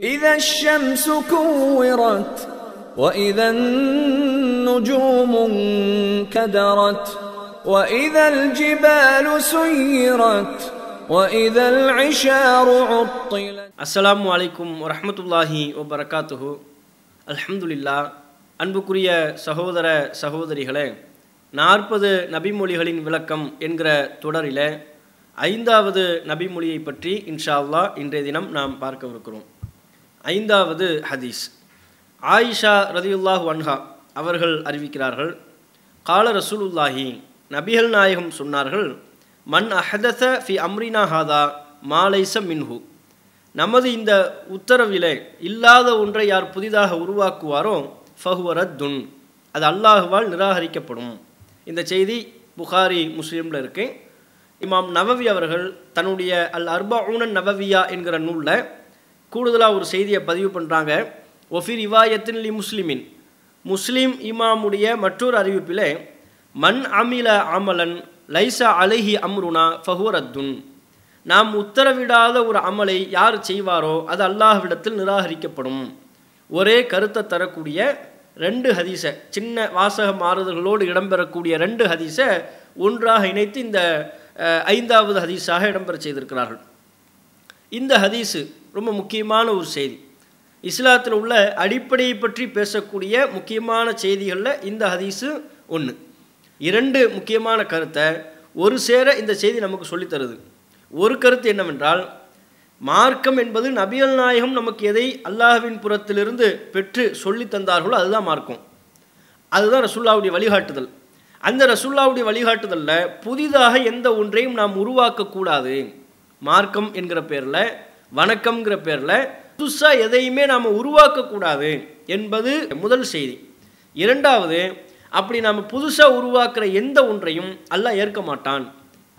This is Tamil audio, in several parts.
إذا الشمس كورت وإذا النجوم كدرت وإذا الجبال سيرت وإذا العشار عطلت السلام عليكم ورحمة الله وبركاته الحمد لله அன்புக்குரிய சகோதர சகோதரிகளே நாற்பது நபிமொழிகளின் விளக்கம் என்கிற தொடரில் ஐந்தாவது நபிமொழியை பற்றி இன்ஷா அல்லா இன்றைய தினம் நாம் பார்க்கவிருக்கிறோம் ஐந்தாவது ஹதீஸ் ஆயிஷா ரதியுல்லாஹ் வன்ஹா அவர்கள் அறிவிக்கிறார்கள் கால ரசூலுல்லாஹி நபிகள் நாயகம் சொன்னார்கள் மண் அஹதச ஃபி அம்ரினா ஹாதா மாலைச மின்ஹு நமது இந்த உத்தரவிலே இல்லாத ஒன்றை யார் புதிதாக உருவாக்குவாரோ ஃபஹுவரத் துன் அது அல்லாஹுவால் நிராகரிக்கப்படும் இந்த செய்தி புகாரி முஸ்லீமில் இருக்குது இமாம் நவவி அவர்கள் தன்னுடைய அல் அர்பா ஊனன் நவவியா என்கிற நூலில் கூடுதலாக ஒரு செய்தியை பதிவு பண்ணுறாங்க ஒஃபிர் இவாயத்தின் லி முஸ்லிமின் முஸ்லீம் இமாமுடைய மற்றொரு அறிவிப்பில் மண் அமில அமலன் லைசா அலஹி அம்ருனா ஃபஹூரத்துன் நாம் உத்தரவிடாத ஒரு அமலை யார் செய்வாரோ அது அல்லாஹ்விடத்தில் நிராகரிக்கப்படும் ஒரே கருத்தை தரக்கூடிய ரெண்டு ஹதீச சின்ன வாசக மாறுதல்களோடு இடம்பெறக்கூடிய ரெண்டு ஹதீச ஒன்றாக இணைத்து இந்த ஐந்தாவது ஹதீஸாக இடம்பெற செய்திருக்கிறார்கள் இந்த ஹதீஸு ரொம்ப முக்கியமான ஒரு செய்தி இஸ்லாத்தில் உள்ள அடிப்படையை பற்றி பேசக்கூடிய முக்கியமான செய்திகளில் இந்த ஹதீஸு ஒன்று இரண்டு முக்கியமான கருத்தை ஒரு சேர இந்த செய்தி நமக்கு சொல்லித்தருது ஒரு கருத்து என்னவென்றால் மார்க்கம் என்பது நபியல் நாயகம் நமக்கு எதை அல்லாஹ்வின் புறத்திலிருந்து பெற்று சொல்லி தந்தார்களோ அதுதான் மார்க்கம் அதுதான் ரசுல்லாவுடைய வழிகாட்டுதல் அந்த ரசுல்லாவுடைய வழிகாட்டுதலில் புதிதாக எந்த ஒன்றையும் நாம் உருவாக்கக்கூடாது மார்க்கம் என்கிற பேரில் வணக்கம்ங்கிற பேரில் புதுசாக எதையுமே நாம் உருவாக்கக்கூடாது என்பது முதல் செய்தி இரண்டாவது அப்படி நாம் புதுசாக உருவாக்குற எந்த ஒன்றையும் அல்லாஹ் ஏற்க மாட்டான்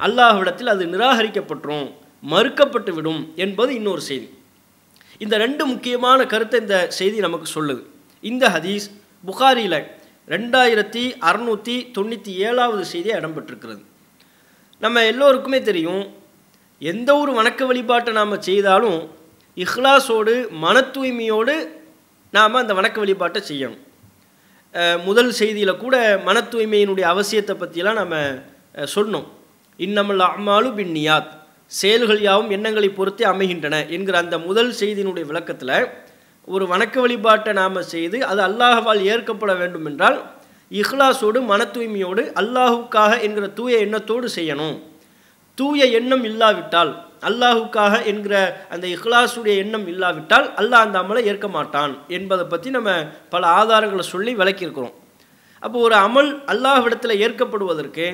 அல்லாஹ்விடத்தில் அது நிராகரிக்கப்பட்டுரும் மறுக்கப்பட்டு விடும் என்பது இன்னொரு செய்தி இந்த ரெண்டு முக்கியமான கருத்தை இந்த செய்தி நமக்கு சொல்லுது இந்த ஹதீஸ் புகாரியில் ரெண்டாயிரத்தி அறநூற்றி தொண்ணூற்றி ஏழாவது செய்தியாக இடம்பெற்றிருக்கிறது நம்ம எல்லோருக்குமே தெரியும் எந்த ஒரு வணக்க வழிபாட்டை நாம் செய்தாலும் இஹ்லாஸோடு மன தூய்மையோடு நாம் அந்த வணக்க வழிபாட்டை செய்யணும் முதல் செய்தியில் கூட மன தூய்மையினுடைய அவசியத்தை பற்றியெல்லாம் நம்ம சொன்னோம் இன்னமல் அம்மாலு பின் நியாத் செயல்கள் யாவும் எண்ணங்களை பொறுத்தே அமைகின்றன என்கிற அந்த முதல் செய்தியினுடைய விளக்கத்தில் ஒரு வணக்க வழிபாட்டை நாம் செய்து அது அல்லாஹவால் ஏற்கப்பட வேண்டும் என்றால் இஹ்லாஸோடு மன தூய்மையோடு அல்லாஹுக்காக என்கிற தூய எண்ணத்தோடு செய்யணும் தூய எண்ணம் இல்லாவிட்டால் அல்லாஹுக்காக என்கிற அந்த இஹ்லாஸுடைய எண்ணம் இல்லாவிட்டால் அல்லாஹ் அந்த அமலை ஏற்க மாட்டான் என்பதை பற்றி நம்ம பல ஆதாரங்களை சொல்லி விளக்கியிருக்கிறோம் அப்போ ஒரு அமல் அல்லாஹ்விடத்தில் ஏற்கப்படுவதற்கு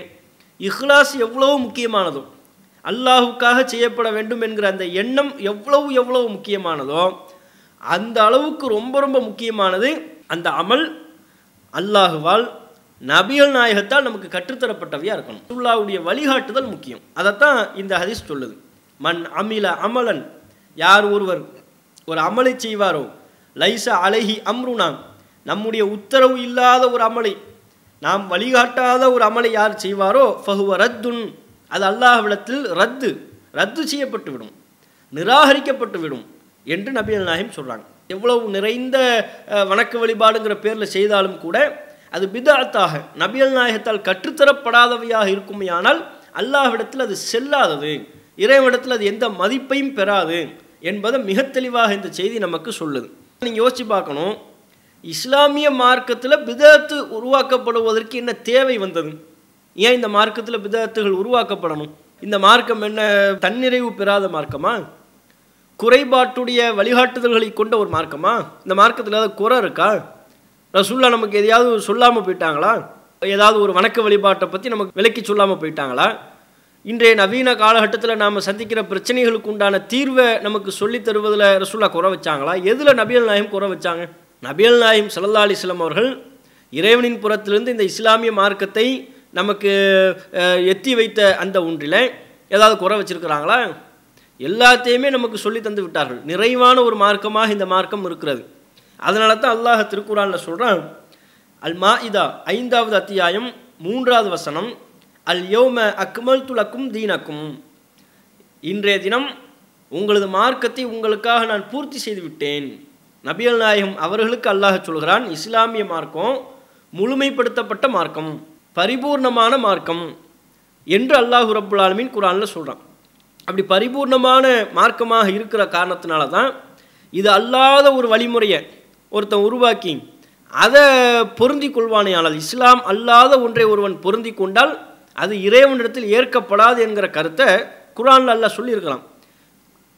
இஹ்லாஸ் எவ்வளவு முக்கியமானதும் அல்லாஹுக்காக செய்யப்பட வேண்டும் என்கிற அந்த எண்ணம் எவ்வளவு எவ்வளவு முக்கியமானதோ அந்த அளவுக்கு ரொம்ப ரொம்ப முக்கியமானது அந்த அமல் அல்லாஹுவால் நபியல் நாயகத்தால் நமக்கு கற்றுத்தரப்பட்டவையாக இருக்கணும் சுல்லாவுடைய வழிகாட்டுதல் முக்கியம் அதைத்தான் இந்த ஹதீஸ் சொல்லுது மண் அமில அமலன் யார் ஒருவர் ஒரு அமலை செய்வாரோ லைச அழகி அம்ருனாம் நம்முடைய உத்தரவு இல்லாத ஒரு அமலை நாம் வழிகாட்டாத ஒரு அமலை யார் செய்வாரோ ஃபகுவ ரத்துன் அது அல்லாஹ்விடத்தில் ரத்து ரத்து செய்யப்பட்டு விடும் நிராகரிக்கப்பட்டு விடும் என்று நபிகள் நாயகம் சொல்கிறாங்க எவ்வளவு நிறைந்த வணக்க வழிபாடுங்கிற பேரில் செய்தாலும் கூட அது பிதாத்தாக நபியல் நாயகத்தால் கற்றுத்தரப்படாதவையாக இருக்குமையானால் அல்லாஹ்விடத்தில் அது செல்லாதது இறைவிடத்தில் அது எந்த மதிப்பையும் பெறாது என்பதை மிக தெளிவாக இந்த செய்தி நமக்கு சொல்லுது நீங்கள் யோசித்து பார்க்கணும் இஸ்லாமிய மார்க்கத்தில் பிதத்து உருவாக்கப்படுவதற்கு என்ன தேவை வந்தது ஏன் இந்த மார்க்கத்தில் பிதத்துகள் உருவாக்கப்படணும் இந்த மார்க்கம் என்ன தன்னிறைவு பெறாத மார்க்கமா குறைபாட்டுடைய வழிகாட்டுதல்களை கொண்ட ஒரு மார்க்கமா இந்த மார்க்கத்தில் ஏதாவது குறை இருக்கா ரசுல்லா நமக்கு எதையாவது சொல்லாமல் போயிட்டாங்களா ஏதாவது ஒரு வணக்க வழிபாட்டை பற்றி நமக்கு விலக்கி சொல்லாமல் போயிட்டாங்களா இன்றைய நவீன காலகட்டத்தில் நாம் சந்திக்கிற பிரச்சனைகளுக்கு உண்டான தீர்வை நமக்கு சொல்லி தருவதில் ரசுல்லா குறை வச்சாங்களா எதில் நபியல் நாயம் குறை வச்சாங்க நபியல் நாயம் சல்லா இஸ்லாம் அவர்கள் இறைவனின் புறத்திலிருந்து இந்த இஸ்லாமிய மார்க்கத்தை நமக்கு எத்தி வைத்த அந்த ஒன்றில் ஏதாவது குறை வச்சிருக்கிறாங்களா எல்லாத்தையுமே நமக்கு சொல்லி தந்து விட்டார்கள் நிறைவான ஒரு மார்க்கமாக இந்த மார்க்கம் இருக்கிறது அதனால தான் அல்லாஹ் திருக்குறானில் சொல்கிறான் அல் மா இதா ஐந்தாவது அத்தியாயம் மூன்றாவது வசனம் அல் யோம அக்மல் துலக்கும் தீனக்கும் இன்றைய தினம் உங்களது மார்க்கத்தை உங்களுக்காக நான் பூர்த்தி செய்து விட்டேன் நபியல் நாயகம் அவர்களுக்கு அல்லாஹ் சொல்கிறான் இஸ்லாமிய மார்க்கம் முழுமைப்படுத்தப்பட்ட மார்க்கம் பரிபூர்ணமான மார்க்கம் என்று அல்லாஹு ரபுல் ஆலமின் குரானில் சொல்கிறான் அப்படி பரிபூர்ணமான மார்க்கமாக இருக்கிற காரணத்தினால தான் இது அல்லாத ஒரு வழிமுறையை ஒருத்தன் உருவாக்கி அதை பொருந்தி கொள்வானே ஆனால் இஸ்லாம் அல்லாத ஒன்றை ஒருவன் பொருந்தி கொண்டால் அது இறைவனிடத்தில் ஏற்கப்படாது என்கிற கருத்தை குரான் அல்ல சொல்லியிருக்கலாம்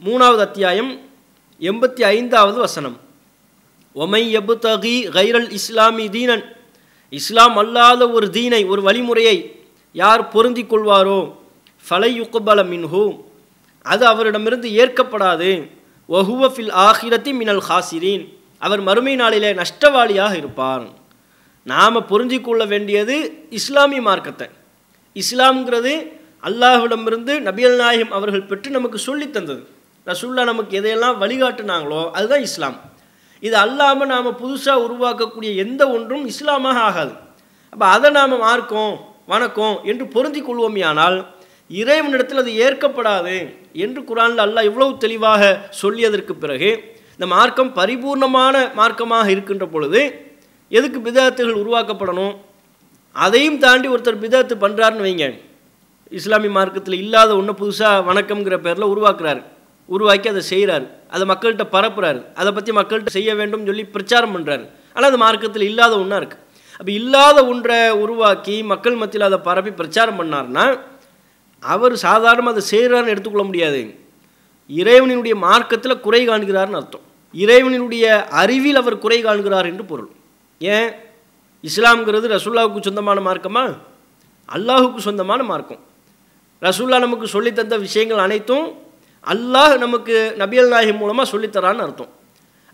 மூணாவது அத்தியாயம் எண்பத்தி ஐந்தாவது வசனம் ஒமை எபு தகி கைரல் இஸ்லாமி தீனன் இஸ்லாம் அல்லாத ஒரு தீனை ஒரு வழிமுறையை யார் பொருந்தி கொள்வாரோ ஃபலை யுக்குபல மின்ஹூ அது அவரிடமிருந்து ஏற்கப்படாது ஒஹுவஃபில் ஆஹிரத்தி ஆகிரத்தி மினல் ஹாசிரீன் அவர் மறுமை நாளிலே நஷ்டவாளியாக இருப்பார் நாம் புரிஞ்சிக்கொள்ள வேண்டியது இஸ்லாமிய மார்க்கத்தை இஸ்லாம்ங்கிறது அல்லாஹ்விடமிருந்து நபியல் நாயகம் அவர்கள் பெற்று நமக்கு சொல்லி தந்தது ரசூல்லா நமக்கு எதையெல்லாம் வழிகாட்டுனாங்களோ அதுதான் இஸ்லாம் இது அல்லாமல் நாம் புதுசாக உருவாக்கக்கூடிய எந்த ஒன்றும் இஸ்லாமாக ஆகாது அப்போ அதை நாம் மார்க்கோம் வணக்கம் என்று பொருந்தி கொள்வோமேயானால் இறைவனிடத்தில் அது ஏற்கப்படாது என்று குரானில் அல்லாஹ் இவ்வளவு தெளிவாக சொல்லியதற்கு பிறகு இந்த மார்க்கம் பரிபூர்ணமான மார்க்கமாக இருக்கின்ற பொழுது எதுக்கு பிதாத்துகள் உருவாக்கப்படணும் அதையும் தாண்டி ஒருத்தர் பிதாத்து பண்ணுறாருன்னு வைங்க இஸ்லாமிய மார்க்கத்தில் இல்லாத ஒன்று புதுசாக வணக்கம்ங்கிற பேரில் உருவாக்குறாரு உருவாக்கி அதை செய்கிறாரு அதை மக்கள்கிட்ட பரப்புறாரு அதை பற்றி மக்கள்கிட்ட செய்ய வேண்டும் சொல்லி பிரச்சாரம் பண்ணுறாரு ஆனால் அது மார்க்கத்தில் இல்லாத ஒன்றா இருக்குது அப்போ இல்லாத ஒன்றை உருவாக்கி மக்கள் மத்தியில் அதை பரப்பி பிரச்சாரம் பண்ணார்னா அவர் சாதாரணமாக அதை செய்கிறாருன்னு எடுத்துக்கொள்ள முடியாது இறைவனினுடைய மார்க்கத்தில் குறை காண்கிறார்னு அர்த்தம் இறைவனுடைய அறிவில் அவர் குறை காண்கிறார் என்று பொருள் ஏன் இஸ்லாம்ங்கிறது ரசுல்லாவுக்கு சொந்தமான மார்க்கமா அல்லாஹுக்கு சொந்தமான மார்க்கம் ரசுல்லா நமக்கு சொல்லித்தந்த விஷயங்கள் அனைத்தும் அல்லாஹ் நமக்கு நபியல் நாயகி மூலமாக சொல்லித்தரான்னு அர்த்தம்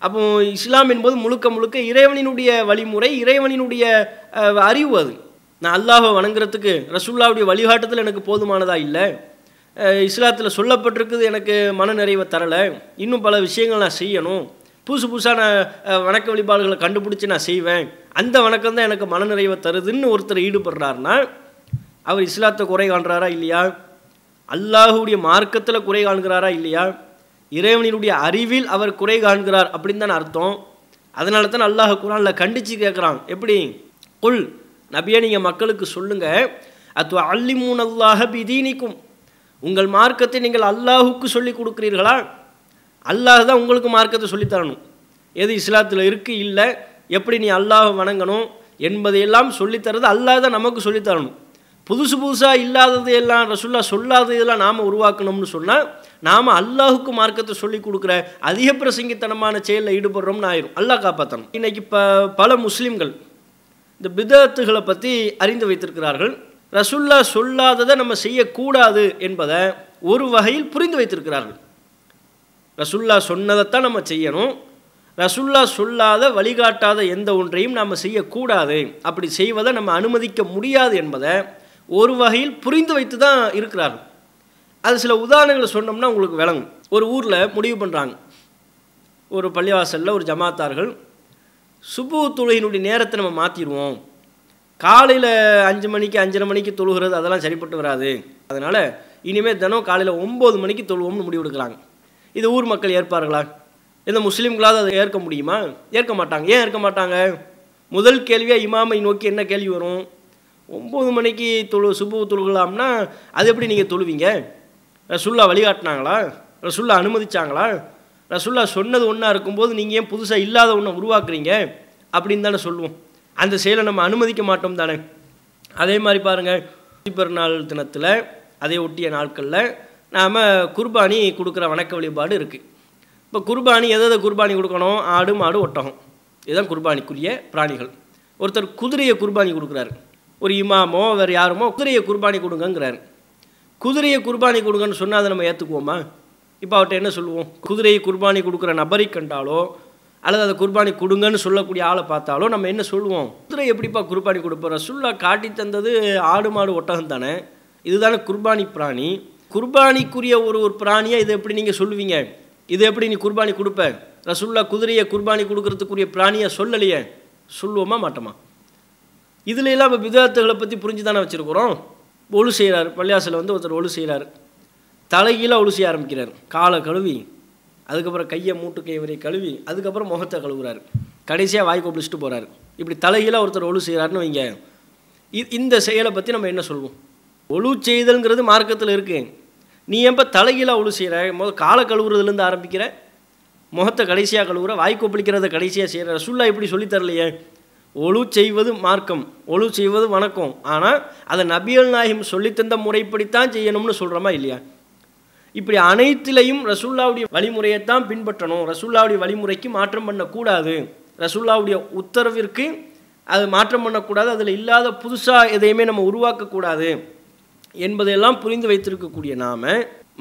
அப்போ இஸ்லாம் என்பது முழுக்க முழுக்க இறைவனினுடைய வழிமுறை இறைவனினுடைய அறிவு அது நான் அல்லாஹை வணங்குறதுக்கு ரசுல்லாவுடைய வழிகாட்டுதல் எனக்கு போதுமானதாக இல்லை இஸ்லாத்தில் சொல்லப்பட்டிருக்குது எனக்கு மன நிறைவை தரலை இன்னும் பல விஷயங்கள் நான் செய்யணும் புதுசு புதுசாக நான் வணக்க வழிபாடுகளை கண்டுபிடிச்சி நான் செய்வேன் அந்த வணக்கம் தான் எனக்கு மனநிறைவை தருதுன்னு ஒருத்தர் ஈடுபடுறாருன்னா அவர் இஸ்லாத்தை குறை காண்கிறாரா இல்லையா அல்லாஹுடைய மார்க்கத்தில் குறை காண்கிறாரா இல்லையா இறைவனினுடைய அறிவில் அவர் குறை காண்கிறார் அப்படின்னு தானே அர்த்தம் அதனால தான் அல்லாஹ் குரானில் கண்டித்து கேட்குறான் எப்படி குல் நபியா நீங்கள் மக்களுக்கு சொல்லுங்கள் அத்வா அல்லிமூன் அல்லாஹ் பிதீனிக்கும் உங்கள் மார்க்கத்தை நீங்கள் அல்லாஹுக்கு சொல்லிக் கொடுக்குறீர்களா அல்லாஹ் தான் உங்களுக்கு மார்க்கத்தை சொல்லித்தரணும் எது இஸ்லாத்தில் இருக்குது இல்லை எப்படி நீ அல்லாஹ் வணங்கணும் என்பதையெல்லாம் சொல்லித்தரது அல்லாஹ் தான் நமக்கு சொல்லித்தரணும் புதுசு புதுசாக இல்லாதது எல்லாம் ரசுல்லா சொல்லாததெல்லாம் நாம் உருவாக்கணும்னு சொன்னால் நாம் அல்லாஹுக்கு மார்க்கத்தை சொல்லி கொடுக்குற அதிக பிரசங்கித்தனமான செயலில் ஈடுபடுறோம்னு ஆயிரும் அல்லாஹ் காப்பாற்றணும் இன்றைக்கி இப்போ பல முஸ்லீம்கள் இந்த பிதத்துகளை பற்றி அறிந்து வைத்திருக்கிறார்கள் ரசுல்லா சொல்லாததை நம்ம செய்யக்கூடாது என்பதை ஒரு வகையில் புரிந்து வைத்திருக்கிறார்கள் ரசுல்லா சொன்னதைத்தான் நம்ம செய்யணும் ரசுல்லா சொல்லாத வழிகாட்டாத எந்த ஒன்றையும் நாம் செய்யக்கூடாது அப்படி செய்வதை நம்ம அனுமதிக்க முடியாது என்பதை ஒரு வகையில் புரிந்து வைத்து தான் இருக்கிறார்கள் அது சில உதாரணங்களை சொன்னோம்னா உங்களுக்கு விளங்கும் ஒரு ஊரில் முடிவு பண்ணுறாங்க ஒரு பள்ளிவாசலில் ஒரு ஜமாத்தார்கள் சுப்பு தொழுகினுடைய நேரத்தை நம்ம மாற்றிடுவோம் காலையில் அஞ்சு மணிக்கு அஞ்சரை மணிக்கு தொழுகிறது அதெல்லாம் சரிப்பட்டு வராது அதனால் இனிமேல் தினம் காலையில் ஒம்பது மணிக்கு தொழுவோம்னு முடிவு எடுக்கிறாங்க இது ஊர் மக்கள் ஏற்பார்களா எந்த முஸ்லீம்களாவது அதை ஏற்க முடியுமா ஏற்க மாட்டாங்க ஏன் ஏற்க மாட்டாங்க முதல் கேள்வியாக இமாமை நோக்கி என்ன கேள்வி வரும் ஒம்பது மணிக்கு தொழு சுப்பு தொழுகலாம்னா அது எப்படி நீங்கள் தொழுவீங்க ரசுல்லா வழிகாட்டினாங்களா ரசுல்லா அனுமதிச்சாங்களா ரசுல்லா சொன்னது ஒன்றா இருக்கும்போது நீங்கள் ஏன் புதுசாக இல்லாத ஒன்றை உருவாக்குறீங்க அப்படின்னு தானே சொல்லுவோம் அந்த செயலை நம்ம அனுமதிக்க மாட்டோம் தானே அதே மாதிரி பாருங்கள் பெருநாள் தினத்தில் அதை ஒட்டிய நாட்களில் நாம் குர்பானி கொடுக்குற வணக்க வழிபாடு இருக்குது இப்போ குர்பானி எதை எதை குர்பானி கொடுக்கணும் ஆடு மாடு ஒட்டகம் இதுதான் குர்பானிக்குரிய பிராணிகள் ஒருத்தர் குதிரையை குர்பானி கொடுக்குறாரு ஒரு இமாமோ வேறு யாருமோ குதிரையை குர்பானி கொடுங்கங்கிறாரு குதிரையை குர்பானி கொடுங்கன்னு சொன்னால் அதை நம்ம ஏற்றுக்குவோமா இப்போ அவர்கிட்ட என்ன சொல்லுவோம் குதிரையை குர்பானி கொடுக்குற நபரை கண்டாலோ அல்லது அதை குர்பானி கொடுங்கன்னு சொல்லக்கூடிய ஆளை பார்த்தாலும் நம்ம என்ன சொல்லுவோம் குதிரை எப்படிப்பா குர்பானி கொடுப்போம் ரசுல்லா காட்டி தந்தது ஆடு மாடு ஒட்டகம் தானே இதுதானே குர்பானி பிராணி குர்பானிக்குரிய ஒரு ஒரு பிராணியை இதை எப்படி நீங்கள் சொல்லுவீங்க இது எப்படி நீ குர்பானி கொடுப்ப ரசுல்லா குதிரையை குர்பானி கொடுக்கறதுக்குரிய பிராணியை சொல்லலையே சொல்லுவோமா மாட்டோமா இதில் இல்லாமல் விதத்துகளை பற்றி புரிஞ்சு தானே வச்சுருக்குறோம் ஒழு செய்கிறார் பள்ளியாசில் வந்து ஒருத்தர் ஒழு செய்கிறார் தலைகீழாக ஒழு செய்ய ஆரம்பிக்கிறார் காலை கழுவி அதுக்கப்புறம் கையை மூட்டு கை வரை கழுவி அதுக்கப்புறம் முகத்தை கழுவுறாரு கடைசியாக வாய் கொப்பிடிச்சிட்டு போகிறாரு இப்படி தலையில் ஒருத்தர் ஒழு செய்கிறாருன்னு வைங்க இந்த செயலை பற்றி நம்ம என்ன சொல்வோம் ஒழு செய்தல்ங்கிறது மார்க்கத்தில் இருக்குது நீ ஏன்பா தலையில் ஒழு செய்கிற முத காலை கழுவுறதுலேருந்து ஆரம்பிக்கிற முகத்தை கடைசியாக கழுவுற வாய் கொப்பளிக்கிறத கடைசியாக செய்கிற சுல்லா இப்படி சொல்லித்தரலையே ஒழு செய்வது மார்க்கம் ஒழு செய்வது வணக்கம் ஆனால் அதை நபியல் நாயகம் சொல்லித்தந்த முறைப்படித்தான் செய்யணும்னு சொல்கிறோமா இல்லையா இப்படி அனைத்திலையும் ரசுல்லாவுடைய வழிமுறையைத்தான் பின்பற்றணும் ரசுல்லாவுடைய வழிமுறைக்கு மாற்றம் பண்ணக்கூடாது ரசுல்லாவுடைய உத்தரவிற்கு அது மாற்றம் பண்ணக்கூடாது அதில் இல்லாத புதுசாக எதையுமே நம்ம உருவாக்கக்கூடாது என்பதையெல்லாம் புரிந்து வைத்திருக்கக்கூடிய நாம்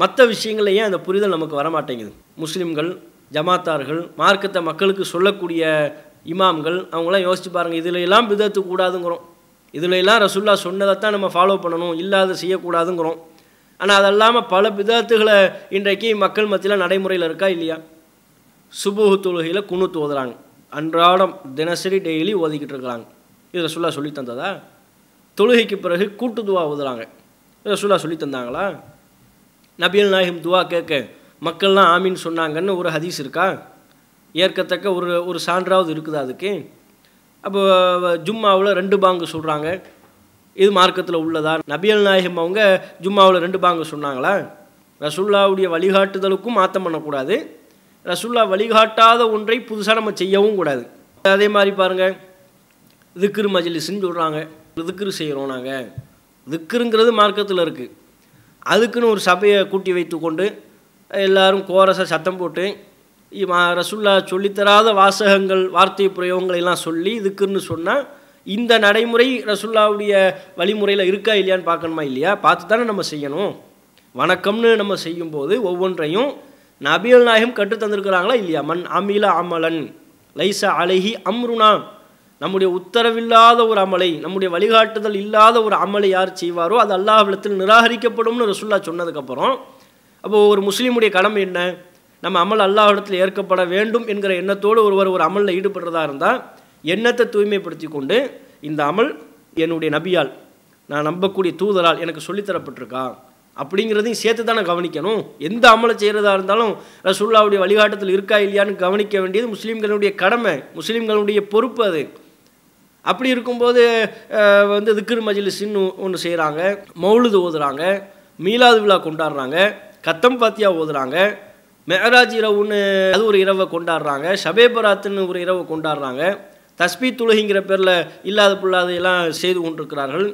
மற்ற விஷயங்களில் அந்த புரிதல் நமக்கு வரமாட்டேங்குது முஸ்லீம்கள் ஜமாத்தார்கள் மார்க்கத்தை மக்களுக்கு சொல்லக்கூடிய இமாம்கள் அவங்களாம் யோசித்து பாருங்கள் இதில் எல்லாம் விதத்துக்கூடாதுங்கிறோம் இதில் எல்லாம் ரசுல்லா சொன்னதை தான் நம்ம ஃபாலோ பண்ணணும் இல்லாத செய்யக்கூடாதுங்கிறோம் ஆனால் அது இல்லாமல் பல பிதத்துகளை இன்றைக்கு மக்கள் மத்தியில் நடைமுறையில் இருக்கா இல்லையா சுபுகு தொழுகையில் குணு தோதுறாங்க அன்றாடம் தினசரி டெய்லி ஓதிக்கிட்டு இருக்கிறாங்க இதை சுல்லா சொல்லி தந்ததா தொழுகைக்கு பிறகு கூட்டு துவா ஓதுறாங்க இதை சுல்லா சொல்லி தந்தாங்களா நபியல் நாயகம் துவா கேட்க மக்கள்லாம் ஆமின்னு சொன்னாங்கன்னு ஒரு ஹதீஸ் இருக்கா ஏற்கத்தக்க ஒரு ஒரு சான்றாவது இருக்குதா அதுக்கு அப்போ ஜும்மாவில் ரெண்டு பாங்கு சொல்கிறாங்க இது மார்க்கத்தில் உள்ளதா நபியல் நாயகம் அவங்க ஜும்மாவில் ரெண்டு பாங்க சொன்னாங்களா ரசுல்லாவுடைய வழிகாட்டுதலுக்கும் மாற்றம் பண்ணக்கூடாது ரசுல்லா வழிகாட்டாத ஒன்றை புதுசாக நம்ம செய்யவும் கூடாது அதே மாதிரி பாருங்கள் திக்ரு மஜிலிஸ்ன்னு சொல்கிறாங்க திக்ரு செய்கிறோம் நாங்கள் திக்ருங்கிறது மார்க்கத்தில் இருக்குது அதுக்குன்னு ஒரு சபையை கூட்டி வைத்து கொண்டு எல்லோரும் கோரச சத்தம் போட்டு ரசுல்லா சொல்லித்தராத வாசகங்கள் வார்த்தை பிரயோகங்களை எல்லாம் சொல்லி இதுக்குன்னு சொன்னால் இந்த நடைமுறை ரசுல்லாவுடைய வழிமுறையில் இருக்கா இல்லையான்னு பார்க்கணுமா இல்லையா பார்த்து தானே நம்ம செய்யணும் வணக்கம்னு நம்ம செய்யும்போது ஒவ்வொன்றையும் நபியல் நாயகம் கற்று தந்திருக்கிறாங்களா இல்லையா மண் அமில அமலன் லைசா அழகி அம்ருனா நம்முடைய உத்தரவில்லாத ஒரு அமலை நம்முடைய வழிகாட்டுதல் இல்லாத ஒரு அமலை யார் செய்வாரோ அது அல்லாஹ்விடத்தில் நிராகரிக்கப்படும்னு ரசுல்லா சொன்னதுக்கப்புறம் அப்போது ஒரு முஸ்லீமுடைய கடமை என்ன நம்ம அமல் அல்லாஹிடத்தில் ஏற்கப்பட வேண்டும் என்கிற எண்ணத்தோடு ஒருவர் ஒரு அமலில் ஈடுபடுறதா இருந்தால் எண்ணத்தை தூய்மைப்படுத்தி கொண்டு இந்த அமல் என்னுடைய நபியால் நான் நம்பக்கூடிய தூதரால் எனக்கு சொல்லித்தரப்பட்டிருக்கா அப்படிங்கிறதையும் சேர்த்து தானே கவனிக்கணும் எந்த அமலை செய்கிறதா இருந்தாலும் ரசுல்லாவுடைய வழிகாட்டத்தில் இருக்கா இல்லையான்னு கவனிக்க வேண்டியது முஸ்லீம்களுடைய கடமை முஸ்லீம்களுடைய பொறுப்பு அது அப்படி இருக்கும்போது வந்து திக்ரு மஜிலிஸ்ன்னு ஒன்று செய்கிறாங்க மௌலுது ஓதுறாங்க மீலாது விழா கொண்டாடுறாங்க கத்தம் பாத்தியா ஓதுறாங்க மெஹராஜ் இரவுன்னு அது ஒரு இரவை கொண்டாடுறாங்க ஷபேபராத்துன்னு ஒரு இரவை கொண்டாடுறாங்க தஸ்பி துலகிங்கிற பேரில் இல்லாத எல்லாம் செய்து கொண்டிருக்கிறார்கள்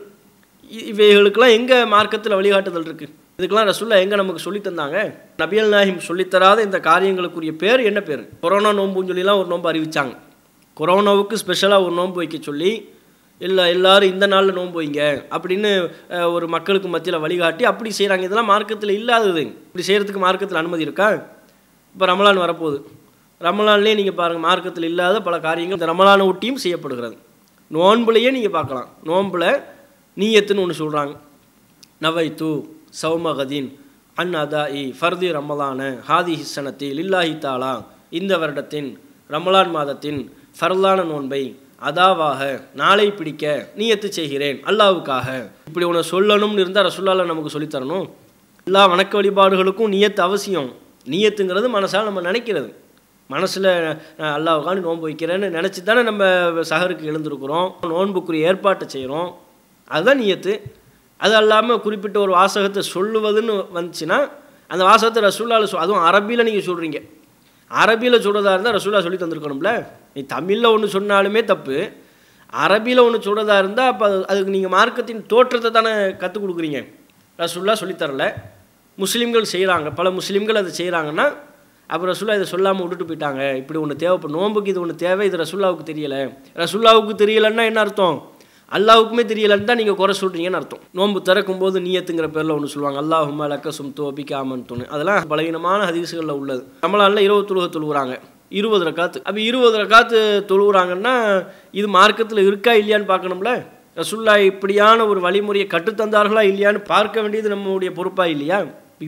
இவைகளுக்கெல்லாம் எங்கே மார்க்கத்தில் வழிகாட்டுதல் இருக்குது இதுக்கெல்லாம் ரசுல்லா எங்கே நமக்கு சொல்லித்தந்தாங்க தந்தாங்க நபியல் நாயிம் சொல்லித்தராத இந்த காரியங்களுக்குரிய பேர் என்ன பேர் கொரோனா நோன்புன்னு சொல்லிலாம் ஒரு நோன்பு அறிவித்தாங்க கொரோனாவுக்கு ஸ்பெஷலாக ஒரு நோன்பு வைக்க சொல்லி இல்லை எல்லோரும் இந்த நாளில் நோன்பு வைங்க அப்படின்னு ஒரு மக்களுக்கு மத்தியில் வழிகாட்டி அப்படி செய்கிறாங்க இதெல்லாம் மார்க்கத்தில் இல்லாதது இப்படி செய்கிறதுக்கு மார்க்கத்தில் அனுமதி இருக்கா இப்போ ரமலான் வரப்போகுது ரமலான்லேயே நீங்கள் பாருங்கள் மார்க்கத்தில் இல்லாத பல காரியங்கள் இந்த ரமலான ஒட்டியும் செய்யப்படுகிறது நோன்புலையே நீங்கள் பார்க்கலாம் நோன்பில் நீயத்துன்னு ஒன்று சொல்கிறாங்க நவை தூ சௌமகதீன் அன் அதா இ ஃபர்தி ரமலான ஹாதி ஹிசனத்தி லில்லாஹி தாலா இந்த வருடத்தின் ரமலான் மாதத்தின் ஃபர்தான நோன்பை அதாவாக நாளை பிடிக்க நீயத்து செய்கிறேன் அல்லாவுக்காக இப்படி உன்னை சொல்லணும்னு இருந்தால் ரசுல்லால நமக்கு சொல்லித்தரணும் எல்லா வணக்க வழிபாடுகளுக்கும் நீயத்து அவசியம் நீயத்துங்கிறது மனசால் நம்ம நினைக்கிறது மனசில் அல்லாவுக்கானு நோன்பு வைக்கிறேன்னு நினச்சி தானே நம்ம சகருக்கு எழுந்திருக்கிறோம் நோன்புக்குரிய ஏற்பாட்டை செய்கிறோம் அதுதான் நியத்து அது அல்லாமல் குறிப்பிட்ட ஒரு வாசகத்தை சொல்லுவதுன்னு வந்துச்சுன்னா அந்த வாசகத்தை ரசூல்லால் சொல் அதுவும் அரபியில் நீங்கள் சொல்கிறீங்க அரபியில் சொல்கிறதா இருந்தால் ரசூல்லா சொல்லி தந்திருக்கணும்ல நீ தமிழில் ஒன்று சொன்னாலுமே தப்பு அரபியில் ஒன்று சொல்கிறதா இருந்தால் அப்போ அதுக்கு நீங்கள் மார்க்கத்தின் தோற்றத்தை தானே கற்றுக் கொடுக்குறீங்க ரசூல்லா சொல்லித்தரல முஸ்லீம்கள் செய்கிறாங்க பல முஸ்லீம்கள் அதை செய்கிறாங்கன்னா அப்புறம் ரசுல்லா இதை சொல்லாமல் விட்டுட்டு போயிட்டாங்க இப்படி ஒன்று தேவைப்படும் நோம்புக்கு இது ஒன்று தேவை இது ரசுல்லாவுக்கு தெரியலை ரசுல்லாவுக்கு தெரியலைன்னா என்ன அர்த்தம் அல்லாவுக்குமே தெரியலன்னு தான் நீங்கள் குறை சொல்கிறீங்கன்னு அர்த்தம் நோன்பு திறக்கும் போது நீயத்துங்கிற பேரில் ஒன்று சொல்லுவாங்க அல்லாஹுமா லக்க சும்தோ அபிக்காமன் தோணு அதெல்லாம் பலவீனமான ஹதீசுகளில் உள்ளது நம்மளால இரவு தொழுக தொழுகிறாங்க இருபது ரக்காத்து அப்போ இருபது ரக்காத்து தொழுகிறாங்கன்னா இது மார்க்கத்தில் இருக்கா இல்லையான்னு பார்க்கணும்ல ரசுல்லா இப்படியான ஒரு வழிமுறையை கற்றுத்தந்தார்களா இல்லையான்னு பார்க்க வேண்டியது நம்மளுடைய பொறுப்பாக இல்லையா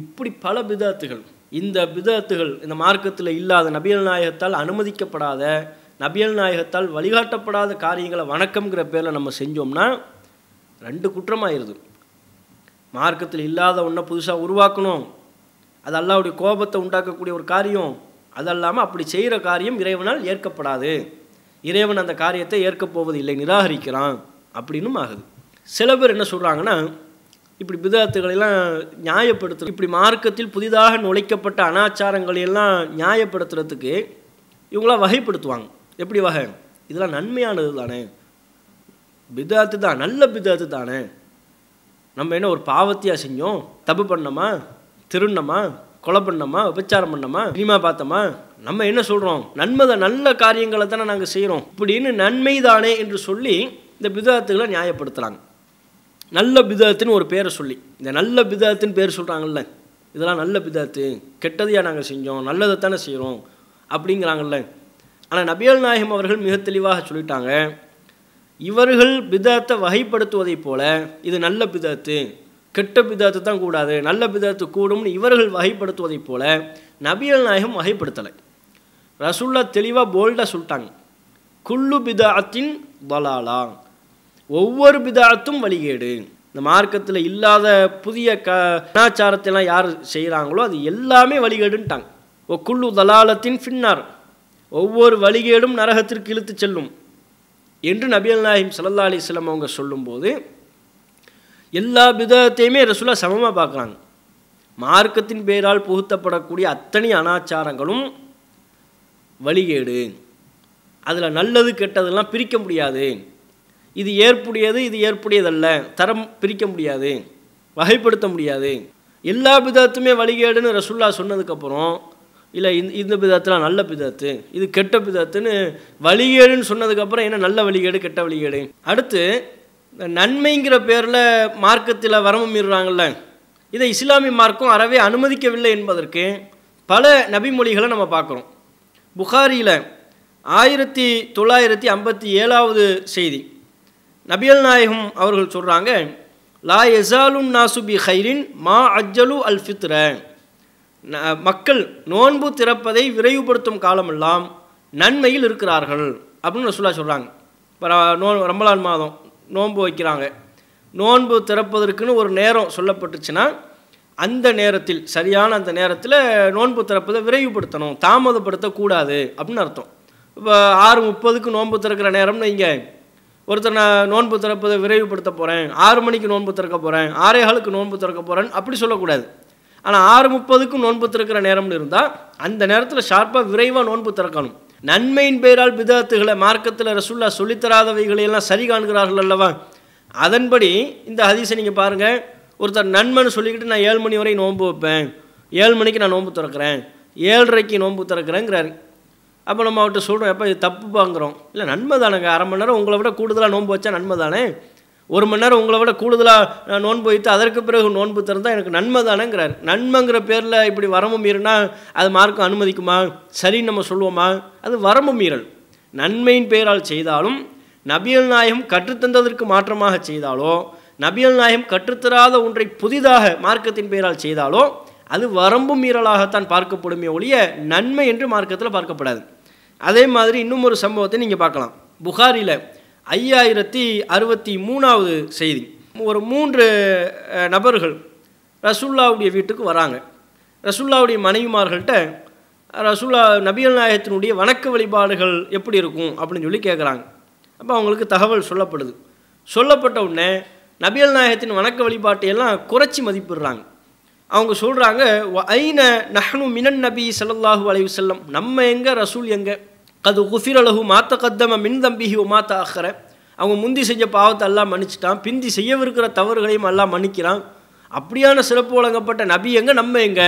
இப்படி பல பிதாத்துகள் இந்த விதத்துகள் இந்த மார்க்கத்தில் இல்லாத நபியல் நாயகத்தால் அனுமதிக்கப்படாத நபியல் நாயகத்தால் வழிகாட்டப்படாத காரியங்களை வணக்கம்ங்கிற பேரில் நம்ம செஞ்சோம்னா ரெண்டு குற்றமாயிருது மார்க்கத்தில் இல்லாத ஒன்றை புதுசாக உருவாக்கணும் அது அல்லாவுடைய கோபத்தை உண்டாக்கக்கூடிய ஒரு காரியம் அது அப்படி செய்கிற காரியம் இறைவனால் ஏற்கப்படாது இறைவன் அந்த காரியத்தை ஏற்கப் போவது இல்லை நிராகரிக்கிறான் அப்படின்னும் ஆகுது சில பேர் என்ன சொல்கிறாங்கன்னா இப்படி எல்லாம் நியாயப்படுத்து இப்படி மார்க்கத்தில் புதிதாக நுழைக்கப்பட்ட அனாச்சாரங்களை எல்லாம் நியாயப்படுத்துறதுக்கு இவங்களாம் வகைப்படுத்துவாங்க எப்படி வகை இதெல்லாம் நன்மையானது தானே பிதாத்து தான் நல்ல பிதாத்து தானே நம்ம என்ன ஒரு பாவத்தியாக செஞ்சோம் தப்பு பண்ணோமா திருண்ணமா கொலை பண்ணோமா உபச்சாரம் பண்ணோமா சினிமா பார்த்தோமா நம்ம என்ன சொல்கிறோம் நன்மதை நல்ல காரியங்களை தானே நாங்கள் செய்கிறோம் இப்படின்னு நன்மை தானே என்று சொல்லி இந்த பிதாத்துகளை நியாயப்படுத்துகிறாங்க நல்ல பிதத்துன்னு ஒரு பேரை சொல்லி இந்த நல்ல பிதத்துன்னு பேர் சொல்கிறாங்கல்ல இதெல்லாம் நல்ல பிதத்து கெட்டதையாக நாங்கள் செஞ்சோம் நல்லதை தானே செய்கிறோம் அப்படிங்கிறாங்கல்ல ஆனால் நபியல் நாயகம் அவர்கள் மிக தெளிவாக சொல்லிட்டாங்க இவர்கள் பிதத்தை வகைப்படுத்துவதைப் போல இது நல்ல பிதத்து கெட்ட பிதத்து தான் கூடாது நல்ல பிதத்து கூடும்னு இவர்கள் வகைப்படுத்துவதைப் போல நபியல் நாயகம் வகைப்படுத்தலை ரசுல்லா தெளிவாக போல்டாக சொல்லிட்டாங்க குள்ளு பிதாத்தின் பலாலா ஒவ்வொரு பிதாத்தும் வழிகேடு இந்த மார்க்கத்தில் இல்லாத புதிய க கலாச்சாரத்தெல்லாம் யார் செய்கிறாங்களோ அது எல்லாமே வழிகேடுன்ட்டாங்க ஓ குள்ளு தலாலத்தின் பின்னார் ஒவ்வொரு வழிகேடும் நரகத்திற்கு இழுத்து செல்லும் என்று நபியல் நாயிம் சல்லா அலிஸ்லாம் அவங்க சொல்லும்போது எல்லா விதத்தையுமே ரசுலா சமமாக பார்க்குறாங்க மார்க்கத்தின் பேரால் புகுத்தப்படக்கூடிய அத்தனை அனாச்சாரங்களும் வழிகேடு அதில் நல்லது கெட்டதெல்லாம் பிரிக்க முடியாது இது ஏற்புடையது இது ஏற்புடையதல்ல தரம் பிரிக்க முடியாது வகைப்படுத்த முடியாது எல்லா பிதத்துமே வழிகேடுன்னு ரசுல்லா சொன்னதுக்கப்புறம் இல்லை இந்த இந்த பிதத்துலாம் நல்ல பிதத்து இது கெட்ட பிதத்துன்னு வழிகேடுன்னு சொன்னதுக்கப்புறம் என்ன நல்ல வழிகேடு கெட்ட வழிகேடு அடுத்து நன்மைங்கிற பேரில் மார்க்கத்தில் வரமும் மீறுறாங்கள்ல இதை இஸ்லாமிய மார்க்கம் அறவே அனுமதிக்கவில்லை என்பதற்கு பல நபிமொழிகளை நம்ம பார்க்குறோம் புகாரியில் ஆயிரத்தி தொள்ளாயிரத்தி ஐம்பத்தி ஏழாவது செய்தி நபியல் நாயகம் அவர்கள் சொல்கிறாங்க லா எசாலும் நாசுபி ஹைரின் மா அஜலு அல் ஃபித்ர மக்கள் நோன்பு திறப்பதை விரைவுபடுத்தும் காலமெல்லாம் நன்மையில் இருக்கிறார்கள் அப்படின்னு சொல்ல சொல்கிறாங்க இப்போ நோ ரம்பலான் மாதம் நோன்பு வைக்கிறாங்க நோன்பு திறப்பதற்குன்னு ஒரு நேரம் சொல்லப்பட்டுச்சுன்னா அந்த நேரத்தில் சரியான அந்த நேரத்தில் நோன்பு திறப்பதை விரைவுபடுத்தணும் தாமதப்படுத்தக்கூடாது அப்படின்னு அர்த்தம் இப்போ ஆறு முப்பதுக்கு நோன்பு திறக்கிற நேரம்னு இங்கே ஒருத்தர் நான் நோன்பு திறப்பதை விரைவுபடுத்த போகிறேன் ஆறு மணிக்கு நோன்பு திறக்க போகிறேன் ஆறே ஆளுக்கு நோன்பு திறக்க போகிறேன் அப்படி சொல்லக்கூடாது ஆனால் ஆறு முப்பதுக்கும் நோன்பு திறக்கிற நேரம்னு இருந்தால் அந்த நேரத்தில் ஷார்ப்பாக விரைவாக நோன்பு திறக்கணும் நன்மையின் பெயரால் பிதத்துகளை மார்க்கத்தில் ரசுல்லா சொல்லித்தராதவைகளையெல்லாம் சரி காண்கிறார்கள் அல்லவா அதன்படி இந்த ஹதீஸை நீங்கள் பாருங்கள் ஒருத்தர் நன்மைன்னு சொல்லிக்கிட்டு நான் ஏழு மணி வரை நோன்பு வைப்பேன் ஏழு மணிக்கு நான் நோன்பு திறக்கிறேன் ஏழரைக்கு நோன்பு திறக்கிறேங்கிறாரு அப்போ நம்ம அவர்கிட்ட சொல்கிறோம் எப்போ இது தப்புப்பாங்கிறோம் இல்லை நன்மை தானேங்க அரை மணி நேரம் உங்களை விட கூடுதலாக நோன்பு வச்சா நன்மை தானே ஒரு மணி நேரம் உங்களை விட கூடுதலாக நோன்பு வைத்து அதற்கு பிறகு நோன்பு திறந்தால் எனக்கு நன்மை தானேங்கிறார் நன்மைங்கிற பேரில் இப்படி வரம்பு மீறினா அது மார்க்கம் அனுமதிக்குமா சரின்னு நம்ம சொல்லுவோமா அது வரம்பு மீறல் நன்மையின் பெயரால் செய்தாலும் நபியல் நாயகம் கற்றுத்தந்ததற்கு மாற்றமாக செய்தாலோ நபியல் நாயகம் கற்றுத்தராத ஒன்றை புதிதாக மார்க்கத்தின் பெயரால் செய்தாலோ அது வரம்பு மீறலாகத்தான் பார்க்கப்படுமே ஒழிய நன்மை என்று மார்க்கத்தில் பார்க்கப்படாது அதே மாதிரி இன்னும் ஒரு சம்பவத்தை நீங்கள் பார்க்கலாம் புகாரியில் ஐயாயிரத்தி அறுபத்தி மூணாவது செய்தி ஒரு மூன்று நபர்கள் ரசுல்லாவுடைய வீட்டுக்கு வராங்க ரசுல்லாவுடைய மனைவிமார்கள்ட்ட ரசுல்லா நபியல் நாயகத்தினுடைய வணக்க வழிபாடுகள் எப்படி இருக்கும் அப்படின்னு சொல்லி கேட்குறாங்க அப்போ அவங்களுக்கு தகவல் சொல்லப்படுது சொல்லப்பட்ட உடனே நபியல் நாயகத்தின் வணக்க வழிபாட்டையெல்லாம் குறைச்சி மதிப்பிடுறாங்க அவங்க சொல்கிறாங்க ஐன நஹ்னு மினன் நபி சல்லாஹூ அலைவு செல்லம் நம்ம எங்கே ரசூல் எங்கே கது அழகு மாத்த கத்தம மின் தம்பிஹி மாத்த ஆக்கிற அவங்க முந்தி செஞ்ச பாவத்தை எல்லாம் மன்னிச்சிட்டான் பிந்தி செய்யவிருக்கிற தவறுகளையும் எல்லாம் மன்னிக்கிறான் அப்படியான சிறப்பு வழங்கப்பட்ட நபி எங்கே நம்ம எங்கே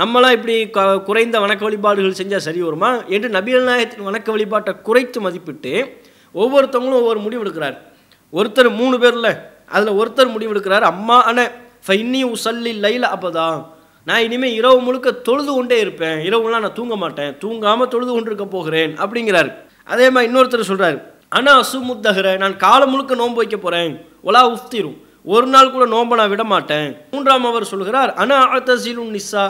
நம்மளாம் இப்படி க குறைந்த வணக்க வழிபாடுகள் செஞ்சால் சரி வருமா என்று நபிகள் நாயகத்தின் வணக்க வழிபாட்டை குறைத்து மதிப்பிட்டு ஒவ்வொருத்தவங்களும் ஒவ்வொரு முடிவு எடுக்கிறார் ஒருத்தர் மூணு பேரில் அதில் ஒருத்தர் எடுக்கிறார் அம்மா அண்ணன் ஃபைன்னி உசல்லி லைல அப்போதா நான் இனிமேல் இரவு முழுக்க தொழுது கொண்டே இருப்பேன் இரவுலாம் நான் தூங்க மாட்டேன் தூங்காமல் தொழுது கொண்டு இருக்க போகிறேன் அப்படிங்கிறார் அதே மாதிரி இன்னொருத்தர் சொல்கிறார் ஆனால் அசுமுத்தகிற நான் காலம் முழுக்க நோன்பு வைக்க போகிறேன் ஒலா உஃப்திரும் ஒரு நாள் கூட நோன்பை நான் விட மாட்டேன் மூன்றாம் அவர் சொல்கிறார் அனா அத்தசிலும் நிசா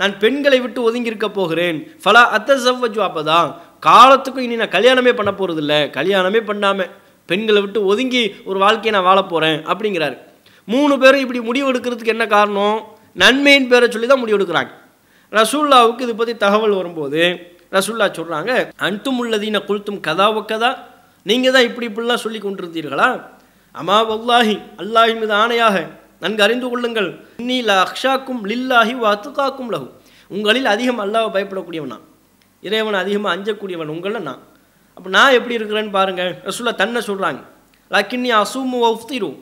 நான் பெண்களை விட்டு ஒதுங்கி இருக்க போகிறேன் ஃபலா அத்த அப்போ தான் காலத்துக்கும் இனி நான் கல்யாணமே பண்ண போகிறதில்ல கல்யாணமே பண்ணாமல் பெண்களை விட்டு ஒதுங்கி ஒரு வாழ்க்கையை நான் வாழப்போகிறேன் அப்படிங்கிறாரு மூணு பேரும் இப்படி முடிவு எடுக்கிறதுக்கு என்ன காரணம் நன்மையின் பேரை சொல்லி தான் முடிவு எடுக்கிறாங்க ரசூல்லாவுக்கு இது பற்றி தகவல் வரும்போது ரசூல்லா சொல்கிறாங்க உள்ளதீன குழுத்தும் கதா நீங்கள் தான் இப்படி இப்படிலாம் சொல்லி கொண்டிருந்தீர்களா அமா வல்லாஹி அல்லாஹி மீது ஆணையாக நன்கு அறிந்து கொள்ளுங்கள் இன்னில அக்ஷாக்கும் லில்லாஹி வாத்துக்காக்கும் லகு உங்களில் அதிகம் அல்லாவை பயப்படக்கூடியவனா இறைவன் அதிகமாக அஞ்சக்கூடியவன் உங்களில் நான் அப்போ நான் எப்படி இருக்கிறேன்னு பாருங்கள் ரசூல்லா தன்னை சொல்கிறாங்க லக்கின்னி அசூமு ஒஃப்திரும்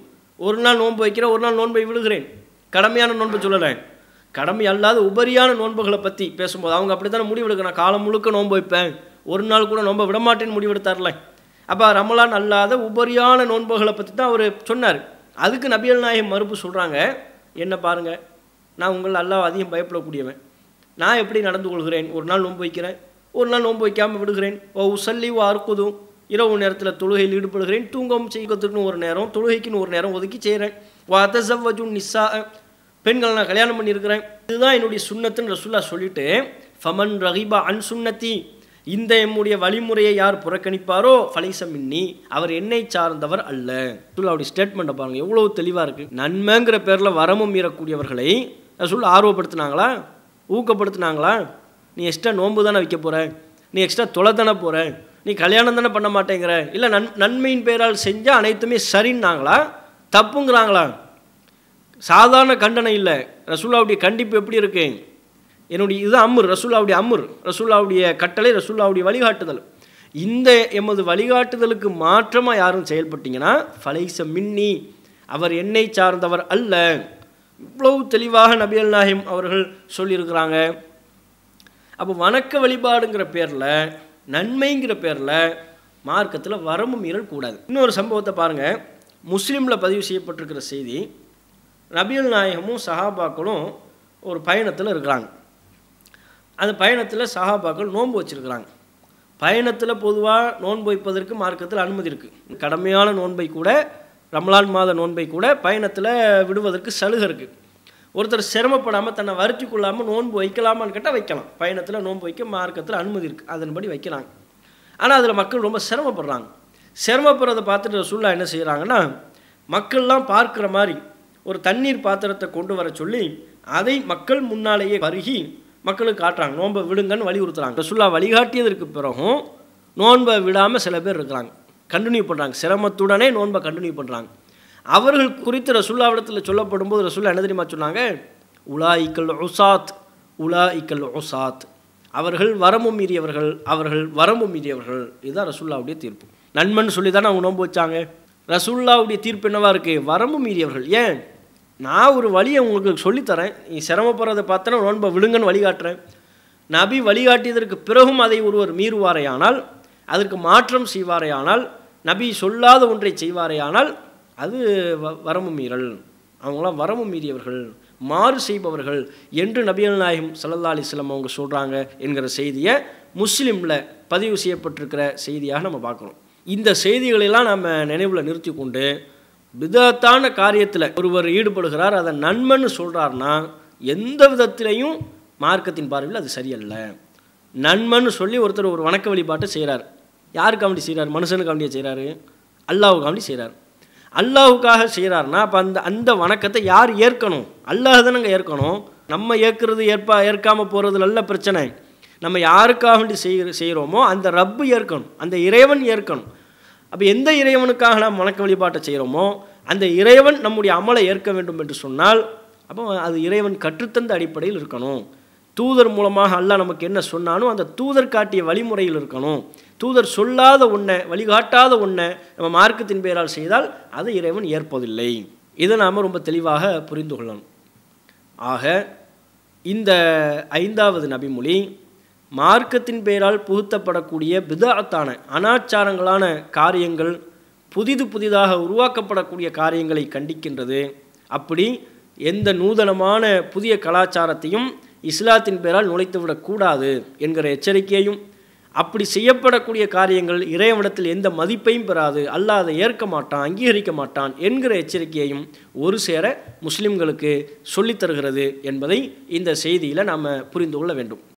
ஒரு நாள் நோன்பு வைக்கிறேன் ஒரு நாள் நோன்பை விழுகிறேன் கடமையான நோன்பு சொல்லலை கடமை அல்லாத உபரியான நோன்புகளை பற்றி பேசும்போது அவங்க அப்படி தானே முடிவெடுக்க காலம் முழுக்க நோன்பு வைப்பேன் ஒரு நாள் கூட நோன்பை விடமாட்டேன்னு முடிவெடுத்தார்ல அப்போ ரமலான் அல்லாத உபரியான நோன்புகளை பற்றி தான் அவர் சொன்னார் அதுக்கு நபியல் நாயகம் மறுப்பு சொல்கிறாங்க என்ன பாருங்கள் நான் உங்கள் அல்லாஹ் அதிகம் பயப்படக்கூடியவன் நான் எப்படி நடந்து கொள்கிறேன் ஒரு நாள் நோன்பு வைக்கிறேன் ஒரு நாள் நோன்பு வைக்காமல் விடுகிறேன் ஓ உசல்லி ஓ அறுக்குதும் இரவு நேரத்தில் தொழுகையில் ஈடுபடுகிறேன் தூங்கம் செய்வதற்குன்னு ஒரு நேரம் தொழுகைக்குன்னு ஒரு நேரம் ஒதுக்கி செய்கிறேன் வாத்தசவ்வஜு நிசா பெண்களை நான் கல்யாணம் பண்ணியிருக்கிறேன் இதுதான் என்னுடைய சுண்ணத்துன்னு ரசுல்லா சொல்லிட்டு ஃபமன் ரஹிபா அன் சுன்னத்தி இந்த என்னுடைய வழிமுறையை யார் புறக்கணிப்பாரோ ஃபலைசம் இன்னி அவர் என்னை சார்ந்தவர் அல்ல ரசுல்லாவுடைய ஸ்டேட்மெண்ட்டை பாருங்கள் எவ்வளோ தெளிவாக இருக்குது நன்மைங்கிற பேரில் வரமும் மீறக்கூடியவர்களை ரசுல்லா ஆர்வப்படுத்தினாங்களா ஊக்கப்படுத்தினாங்களா நீ எக்ஸ்ட்ரா நோன்பு தானே வைக்க போகிற நீ எக்ஸ்ட்ரா தொலை தானே போகிற நீ கல்யாணம் தானே பண்ண மாட்டேங்கிற இல்லை நன் நன்மையின் பெயரால் செஞ்சால் அனைத்துமே சரின்னாங்களா தப்புங்கிறாங்களா சாதாரண கண்டனை இல்லை ரசூல்லாவுடைய கண்டிப்பு எப்படி இருக்கு என்னுடைய இது அம்மர் ரசூல்லாவுடைய அம்மர் ரசூல்லாவுடைய கட்டளை ரசூல்லாவுடைய வழிகாட்டுதல் இந்த எமது வழிகாட்டுதலுக்கு மாற்றமாக யாரும் செயல்பட்டிங்கன்னா ஃபலைச மின்னி அவர் என்னை சார்ந்தவர் அல்ல இவ்வளவு தெளிவாக நபியல் நாஹிம் அவர்கள் சொல்லியிருக்கிறாங்க அப்போ வணக்க வழிபாடுங்கிற பேரில் நன்மைங்கிற பேரில் மார்க்கத்தில் வரம்பு மீறல் கூடாது இன்னொரு சம்பவத்தை பாருங்கள் முஸ்லீமில் பதிவு செய்யப்பட்டிருக்கிற செய்தி நபியல் நாயகமும் சஹாபாக்களும் ஒரு பயணத்தில் இருக்கிறாங்க அந்த பயணத்தில் சஹாபாக்கள் நோன்பு வச்சுருக்கிறாங்க பயணத்தில் பொதுவாக நோன்பு வைப்பதற்கு மார்க்கத்தில் அனுமதி இருக்குது கடமையான நோன்பை கூட ரமலான் மாத நோன்பை கூட பயணத்தில் விடுவதற்கு சலுகை இருக்குது ஒருத்தர் சிரமப்படாமல் தன்னை வருத்தி கொள்ளாமல் நோன்பு வைக்கலாமான்னு கேட்டால் வைக்கலாம் பயணத்தில் நோன்பு வைக்க மார்க்கத்தில் அனுமதி இருக்குது அதன்படி வைக்கிறாங்க ஆனால் அதில் மக்கள் ரொம்ப சிரமப்படுறாங்க சிரமப்படுறதை பார்த்துட்டு ரசூல்லா என்ன செய்கிறாங்கன்னா மக்கள்லாம் பார்க்குற மாதிரி ஒரு தண்ணீர் பாத்திரத்தை கொண்டு வர சொல்லி அதை மக்கள் முன்னாலேயே பருகி மக்களுக்கு காட்டுறாங்க நோன்பை விடுங்கன்னு வலியுறுத்துறாங்க ரசுல்லா வழிகாட்டியதற்கு பிறகும் நோன்பை விடாமல் சில பேர் இருக்கிறாங்க கண்டினியூ பண்ணுறாங்க சிரமத்துடனே நோன்பை கண்டினியூ பண்ணுறாங்க அவர்கள் குறித்து ரசுல்லாவிடத்தில் சொல்லப்படும் போது ரசுல்லா என்ன தெரியுமா சொன்னாங்க உலா இக்கல் உசாத் உலா இக்கல் உசாத் அவர்கள் வரமும் மீறியவர்கள் அவர்கள் வரமும் மீறியவர்கள் இதுதான் ரசுல்லாவுடைய தீர்ப்பு நண்பன் சொல்லி தானே அவங்க நோம்பு வச்சாங்க ரசுல்லாவுடைய தீர்ப்பு என்னவாக இருக்குது வரமும் மீறியவர்கள் ஏன் நான் ஒரு வழியை உங்களுக்கு சொல்லித்தரேன் நீ சிரமப்படுறதை பார்த்தனா நோன்ப விழுங்கன்னு வழிகாட்டுறேன் நபி வழிகாட்டியதற்கு பிறகும் அதை ஒருவர் மீறுவாரையானால் அதற்கு மாற்றம் செய்வாரையானால் நபி சொல்லாத ஒன்றை செய்வாரையானால் அது வ வரம்பு மீறல் அவங்களாம் வரமும் மீறியவர்கள் மாறு செய்பவர்கள் என்று நபியல் நாயகம் சல்லல்லா அலிஸ்லாம் அவங்க சொல்கிறாங்க என்கிற செய்தியை முஸ்லீமில் பதிவு செய்யப்பட்டிருக்கிற செய்தியாக நம்ம பார்க்குறோம் இந்த செய்திகளெல்லாம் நம்ம நினைவில் நிறுத்தி கொண்டு விதத்தான காரியத்தில் ஒருவர் ஈடுபடுகிறார் அதை நண்பன்னு சொல்கிறார்னா எந்த விதத்திலையும் மார்க்கத்தின் பார்வையில் அது சரியல்ல நண்பன்னு சொல்லி ஒருத்தர் ஒரு வணக்க வழிபாட்டை செய்கிறார் யார் செய்கிறார் மனுஷனுக்கு செய்கிறாரு அல்லாவுக்கு செய்கிறார் அல்லாஹுக்காக செய்கிறாருன்னா அப்போ அந்த அந்த வணக்கத்தை யார் ஏற்கணும் அல்லாஹ் தானங்க ஏற்கணும் நம்ம ஏற்கிறது ஏற்பா ஏற்காமல் போகிறது நல்ல பிரச்சனை நம்ம யாருக்காக வேண்டி செய்கிற செய்கிறோமோ அந்த ரப்பு ஏற்கணும் அந்த இறைவன் ஏற்கணும் அப்போ எந்த இறைவனுக்காக நாம் வணக்க வழிபாட்டை செய்கிறோமோ அந்த இறைவன் நம்முடைய அமலை ஏற்க வேண்டும் என்று சொன்னால் அப்போ அது இறைவன் கற்றுத்தந்த அடிப்படையில் இருக்கணும் தூதர் மூலமாக அல்லாஹ் நமக்கு என்ன சொன்னானோ அந்த தூதர் காட்டிய வழிமுறையில் இருக்கணும் தூதர் சொல்லாத ஒன்றை வழிகாட்டாத ஒன்றை நம்ம மார்க்கத்தின் பெயரால் செய்தால் அதை இறைவன் ஏற்பதில்லை இதை நாம் ரொம்ப தெளிவாக புரிந்து கொள்ளணும் ஆக இந்த ஐந்தாவது நபிமொழி மார்க்கத்தின் பெயரால் புகுத்தப்படக்கூடிய பிதாத்தான அனாச்சாரங்களான காரியங்கள் புதிது புதிதாக உருவாக்கப்படக்கூடிய காரியங்களை கண்டிக்கின்றது அப்படி எந்த நூதனமான புதிய கலாச்சாரத்தையும் இஸ்லாத்தின் நுழைத்து நுழைத்துவிடக்கூடாது என்கிற எச்சரிக்கையையும் அப்படி செய்யப்படக்கூடிய காரியங்கள் இறைவனிடத்தில் எந்த மதிப்பையும் பெறாது அல்லாத ஏற்க மாட்டான் அங்கீகரிக்க மாட்டான் என்கிற எச்சரிக்கையையும் ஒரு சேர முஸ்லிம்களுக்கு சொல்லித்தருகிறது என்பதை இந்த செய்தியில் நாம் புரிந்து கொள்ள வேண்டும்